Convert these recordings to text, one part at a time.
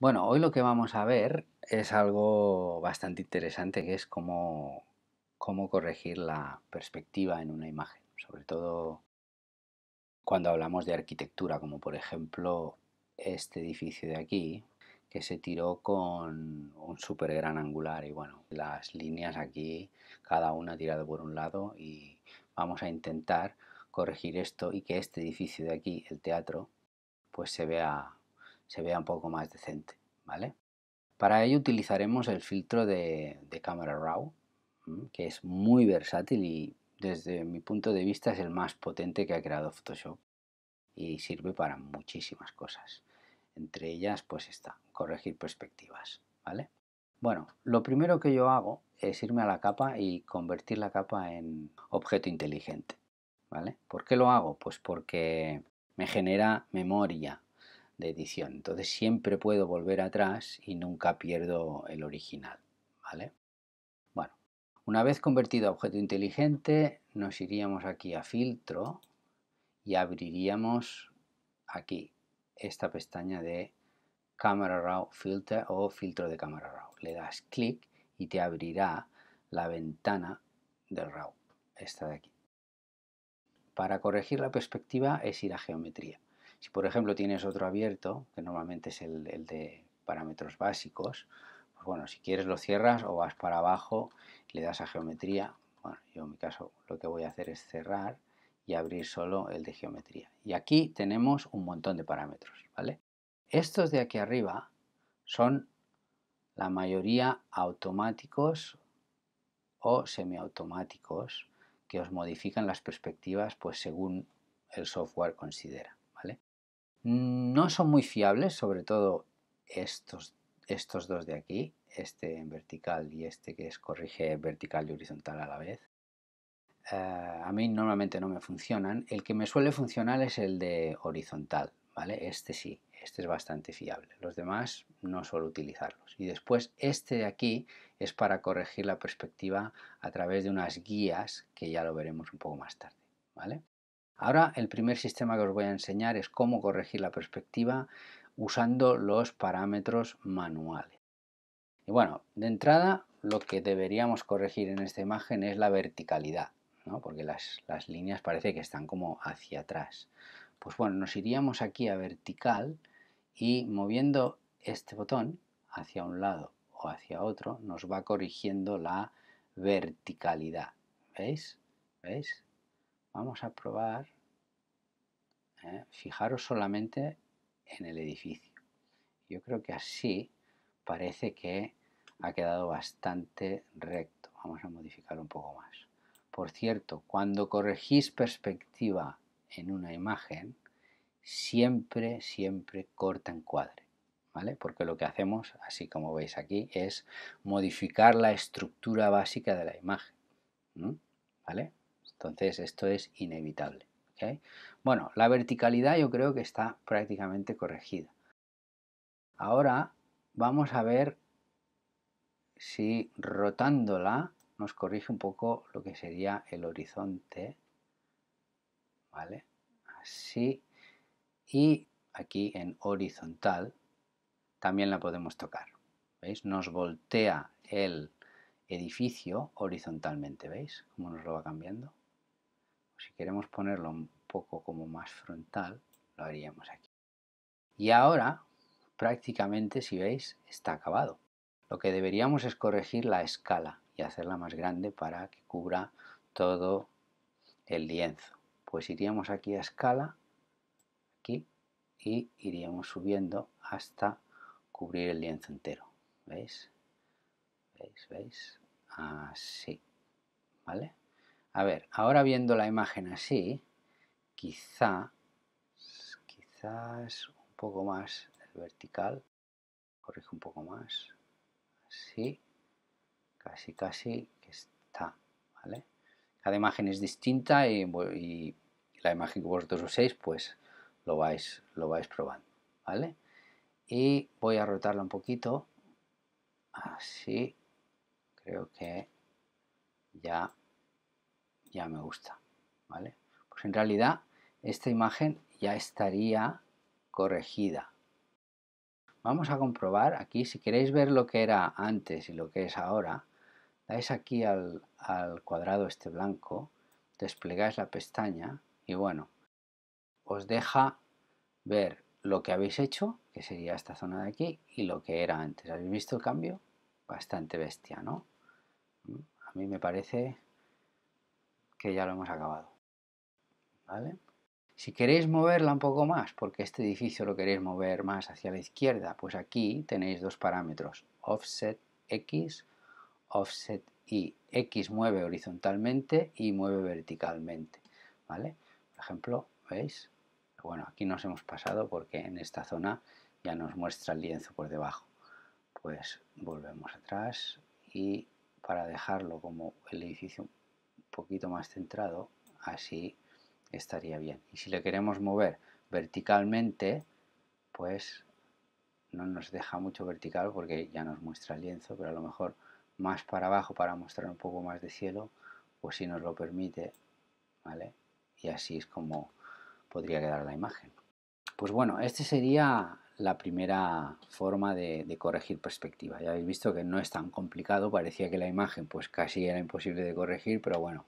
Bueno, hoy lo que vamos a ver es algo bastante interesante que es cómo, corregir la perspectiva en una imagen, sobre todo cuando hablamos de arquitectura, como por ejemplo este edificio de aquí, que se tiró con un súper gran angular y bueno, las líneas aquí, cada una tirada por un lado y vamos a intentar corregir esto y que este edificio de aquí, el teatro, pues se vea se vea un poco más decente, ¿vale? Para ello utilizaremos el filtro de, de cámara RAW, que es muy versátil y desde mi punto de vista es el más potente que ha creado Photoshop y sirve para muchísimas cosas. Entre ellas, pues está, corregir perspectivas, ¿vale? Bueno, lo primero que yo hago es irme a la capa y convertir la capa en objeto inteligente, ¿vale? ¿Por qué lo hago? Pues porque me genera memoria edición. Entonces siempre puedo volver atrás y nunca pierdo el original. ¿vale? Bueno, una vez convertido a objeto inteligente, nos iríamos aquí a filtro y abriríamos aquí esta pestaña de Camera Raw Filter o filtro de cámara Raw. Le das clic y te abrirá la ventana del RAW, esta de aquí. Para corregir la perspectiva es ir a geometría si por ejemplo tienes otro abierto, que normalmente es el, de parámetros básicos, pues bueno, si quieres lo cierras o vas para abajo, le das a geometría. Bueno, yo en mi caso lo que voy a hacer es cerrar y abrir solo el de geometría. Y aquí tenemos un montón de parámetros, ¿vale? Estos de aquí arriba son la mayoría automáticos o semiautomáticos que os modifican las perspectivas pues según el software considera. Mm, no son muy fiables, sobre todo estos, dos de aquí, este en vertical y este que es corrige vertical y horizontal a la vez. Ah, a mí normalmente no me funcionan. El que me suele funcionar es el de horizontal, ¿vale? Este sí, este es bastante fiable. Los demás no suelo utilizarlos. Y después este de aquí es para corregir la perspectiva a través de unas guías que ya lo veremos un poco más tarde, ¿vale? Ahora el primer sistema que os voy a enseñar es cómo corregir la perspectiva usando los parámetros manuales. Y bueno, de entrada lo que deberíamos corregir en esta imagen es la verticalidad, ¿no? porque las, las líneas parece que están como hacia atrás. Pues bueno, nos iríamos aquí a vertical y moviendo este botón hacia un lado o hacia otro nos va corrigiendo la verticalidad. ¿Veis? ¿Veis? Vamos a probar, ¿eh? fijaros solamente en el edificio. Yo creo que así parece que ha quedado bastante recto. Vamos a modificar un poco más. Por cierto, cuando corregís perspectiva en una imagen, siempre, siempre corta encuadre. ¿Vale? Porque lo que hacemos, así como veis aquí, es modificar la estructura básica de la imagen, ¿vale? Entonces esto es inevitable. Bueno, la verticalidad yo creo que está prácticamente corregida. Ahora vamos a ver si rotándola nos corrige un poco lo que sería el horizonte. ¿Vale? Así. Y aquí en horizontal también la podemos tocar. ¿Veis? Nos voltea el edificio horizontalmente. ¿Veis cómo nos lo va cambiando? Pues, si queremos ponerlo un poco como más frontal, lo haríamos aquí. Y ahora, prácticamente, si veis, está acabado. Lo que deberíamos es corregir la escala y hacerla más grande para que cubra todo el lienzo. Pues iríamos aquí a escala, aquí, y iríamos subiendo hasta cubrir el lienzo entero. ¿Veis? ¿Veis? ¿Veis? Así. ¿Vale? A ver, ahora viendo la imagen así, quizá, quizás un poco más el vertical, corrijo un poco más, así, casi casi que está, ¿vale? Cada imagen es distinta y, la imagen que vosotros uséis, pues lo vais, lo vais probando, ¿vale? Y voy a rotarla un poquito, así, creo que ya ya me gusta, ¿vale? Pues en realidad esta imagen ya estaría corregida. Vamos a comprobar aquí, si queréis ver lo que era antes y lo que es ahora, dais aquí al, al cuadrado este blanco, desplegáis la pestaña y bueno, os deja ver lo que habéis hecho, que sería esta zona de aquí, y lo que era antes. ¿Habéis visto el cambio? Bastante bestia, ¿no? A mí me parece que ya lo hemos acabado. ¿Vale? Si queréis moverla un poco más, porque este edificio lo queréis mover más hacia la izquierda, pues aquí tenéis dos parámetros, offset x, offset y. X mueve horizontalmente y mueve verticalmente, ¿vale? Por ejemplo, ¿veis? Bueno, aquí nos hemos pasado porque en esta zona ya nos muestra el lienzo por debajo. Pues volvemos atrás y para dejarlo como el edificio poquito más centrado, así estaría bien. Y si le queremos mover verticalmente, pues no nos deja mucho vertical porque ya nos muestra el lienzo, pero a lo mejor más para abajo para mostrar un poco más de cielo, pues si nos lo permite, ¿vale? Y así es como podría quedar la imagen. Pues bueno, este sería la primera forma de, corregir perspectiva. Ya habéis visto que no es tan complicado, parecía que la imagen pues casi era imposible de corregir, pero bueno,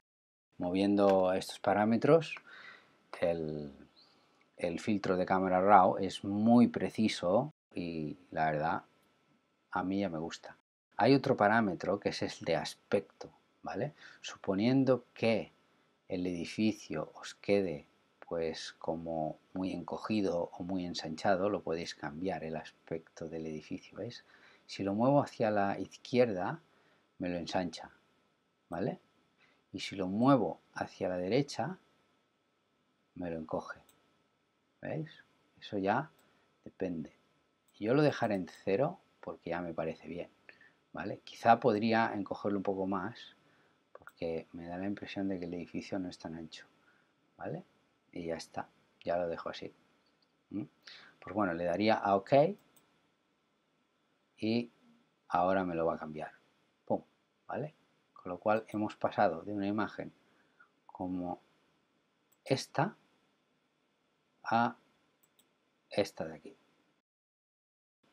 moviendo estos parámetros, el, el filtro de cámara RAW es muy preciso y la verdad a mí ya me gusta. Hay otro parámetro que es el de aspecto, ¿vale? Suponiendo que el edificio os quede pues como muy encogido o muy ensanchado, lo podéis cambiar el aspecto del edificio, ¿veis? Si lo muevo hacia la izquierda, me lo ensancha, ¿vale? Y si lo muevo hacia la derecha, me lo encoge, ¿veis? Eso ya depende. Yo lo dejaré en cero porque ya me parece bien, ¿vale? Quizá podría encogerlo un poco más porque me da la impresión de que el edificio no es tan ancho, ¿vale? y ya está, ya lo dejo así. Pues bueno, le daría a OK y ahora me lo va a cambiar. ¡Pum! ¿Vale? Con lo cual hemos pasado de una imagen como esta a esta de aquí.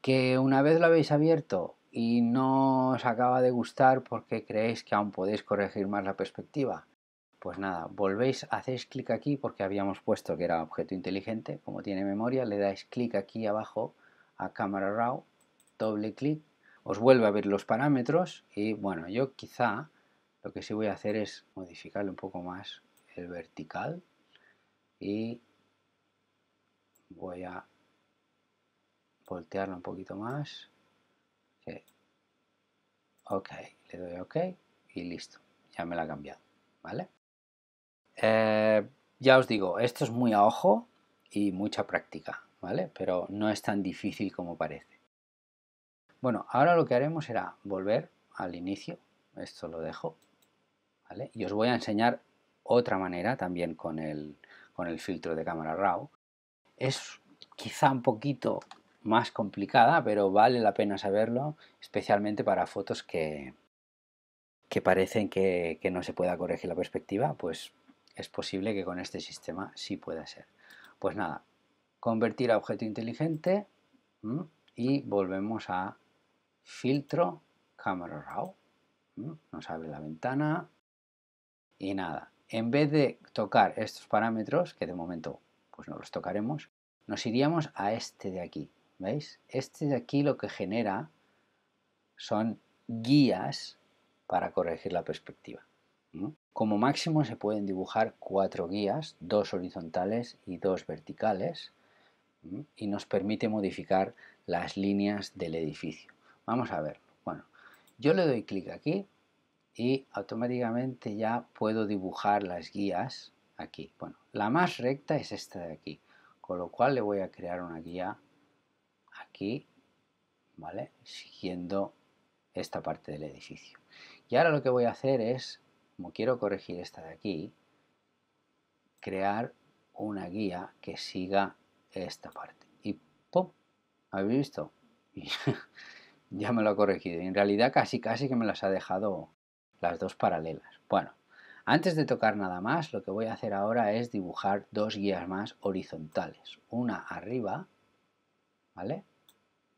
Que una vez lo habéis abierto y no os acaba de gustar porque creéis que aún podéis corregir más la perspectiva, pues nada, volvéis, hacéis clic aquí porque habíamos puesto que era objeto inteligente, como tiene memoria, le dais clic aquí abajo a Cámara Raw, doble clic, os vuelve a ver los parámetros y bueno, yo quizá lo que sí voy a hacer es modificarle un poco más el vertical y voy a voltearlo un poquito más. Ok, le doy ok y listo, ya me la ha cambiado, ¿vale? Eh, ya os digo, esto es muy a ojo y mucha práctica, ¿vale? Pero no es tan difícil como parece. Bueno, ahora lo que haremos será volver al inicio, esto lo dejo, ¿vale? Y os voy a enseñar otra manera también con el, filtro de cámara RAW. Es quizá un poquito más complicada, pero vale la pena saberlo, especialmente para fotos que, parecen que, que, no se pueda corregir la perspectiva, pues es posible que con este sistema sí pueda ser. Pues nada, convertir a objeto inteligente y volvemos a filtro camera raw. Nos abre la ventana y nada. En vez de tocar estos parámetros, que de momento pues no los tocaremos, nos iríamos a este de aquí. ¿Veis? Este de aquí lo que genera son guías para corregir la perspectiva. Como máximo se pueden dibujar cuatro guías, dos horizontales y dos verticales, y nos permite modificar las líneas del edificio. Vamos a ver. Bueno, yo le doy clic aquí y automáticamente ya puedo dibujar las guías aquí. Bueno, la más recta es esta de aquí, con lo cual le voy a crear una guía aquí, ¿vale? Siguiendo esta parte del edificio. Y ahora lo que voy a hacer es como quiero corregir esta de aquí, crear una guía que siga esta parte. Y ¡pum! ¿Habéis visto? Y ya me lo ha corregido. Y en realidad casi casi que me las ha dejado las dos paralelas. Bueno, antes de tocar nada más, lo que voy a hacer ahora es dibujar dos guías más horizontales. Una arriba, ¿vale?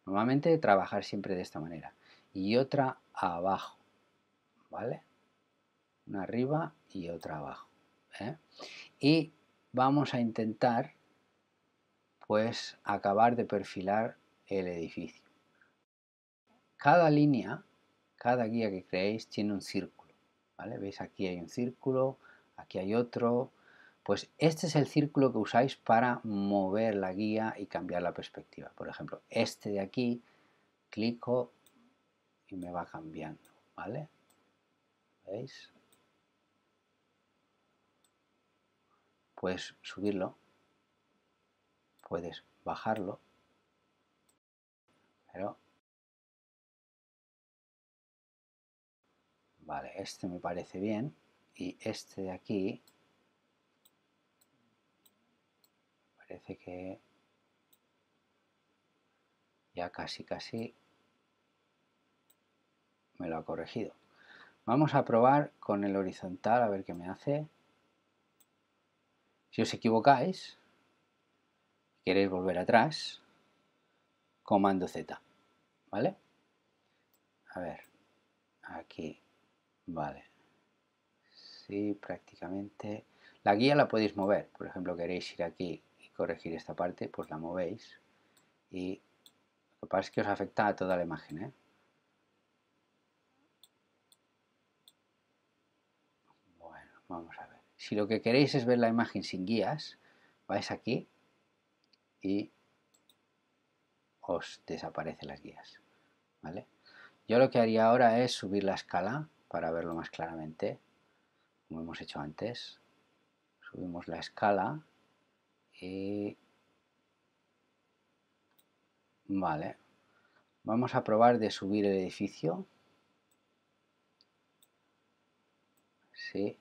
Normalmente trabajar siempre de esta manera. Y otra abajo, ¿vale? una arriba y otra abajo. ¿eh? Y vamos a intentar pues acabar de perfilar el edificio. Cada línea, cada guía que creéis tiene un círculo. ¿vale? ¿Veis? Aquí hay un círculo, aquí hay otro. Pues este es el círculo que usáis para mover la guía y cambiar la perspectiva. Por ejemplo, este de aquí, clico y me va cambiando. ¿Vale? ¿Veis? puedes subirlo, puedes bajarlo, pero... Vale, este me parece bien y este de aquí parece que ya casi casi me lo ha corregido. Vamos a probar con el horizontal a ver qué me hace. Si os equivocáis, queréis volver atrás, comando Z, ¿vale? A ver, aquí, vale. Sí, prácticamente. La guía la podéis mover, por ejemplo, queréis ir aquí y corregir esta parte, pues la movéis y lo que pasa es que os afecta a toda la imagen, ¿eh? Bueno, vamos si lo que queréis es ver la imagen sin guías, vais aquí y os desaparecen las guías. ¿vale? Yo lo que haría ahora es subir la escala para verlo más claramente, como hemos hecho antes. Subimos la escala y... Vale. Vamos a probar de subir el edificio. Sí.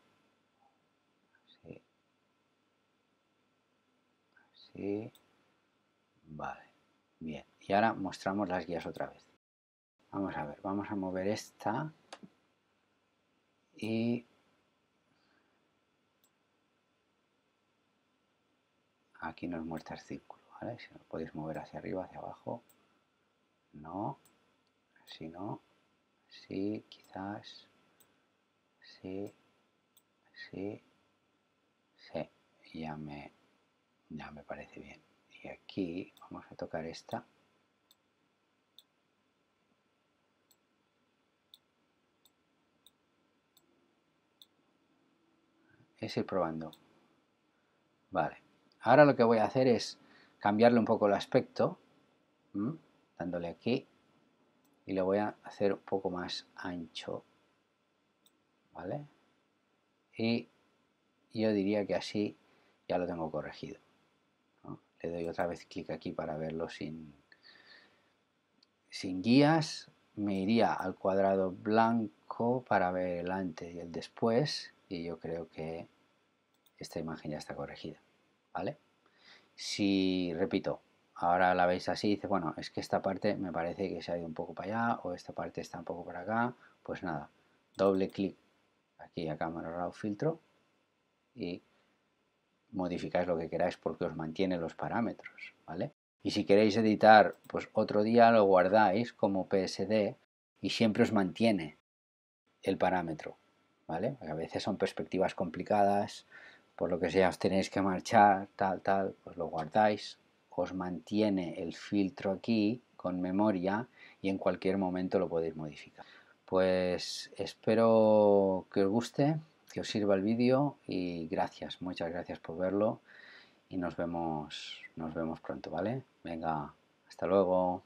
Vale. Bien. Y ahora mostramos las guías otra vez. Vamos a ver, vamos a mover esta y aquí nos muestra el círculo, ¿vale? Si lo podéis mover hacia arriba, hacia abajo, no, si no, sí, quizás, sí, sí, sí, ya me ya me parece bien. Y aquí vamos a tocar esta. Es ir probando. Vale. Ahora lo que voy a hacer es cambiarle un poco el aspecto. Dándole aquí. Y lo voy a hacer un poco más ancho. ¿Vale? Y yo diría que así ya lo tengo corregido. Le doy otra vez clic aquí para verlo sin, sin guías. Me iría al cuadrado blanco para ver el antes y el después. Y yo creo que esta imagen ya está corregida. ¿Vale? Si, repito, ahora la veis así, dice, bueno, es que esta parte me parece que se ha ido un poco para allá o esta parte está un poco para acá, pues nada, doble clic aquí a cámara RAW filtro y modificáis lo que queráis porque os mantiene los parámetros, ¿vale? Y si queréis editar, pues otro día lo guardáis como PSD y siempre os mantiene el parámetro, ¿vale? a veces son perspectivas complicadas, por lo que sea os tenéis que marchar, tal, tal, pues lo guardáis, os mantiene el filtro aquí con memoria y en cualquier momento lo podéis modificar. Pues espero que os guste, que os sirva el vídeo y gracias, muchas gracias por verlo y nos vemos, nos vemos pronto, ¿vale? Venga, hasta luego.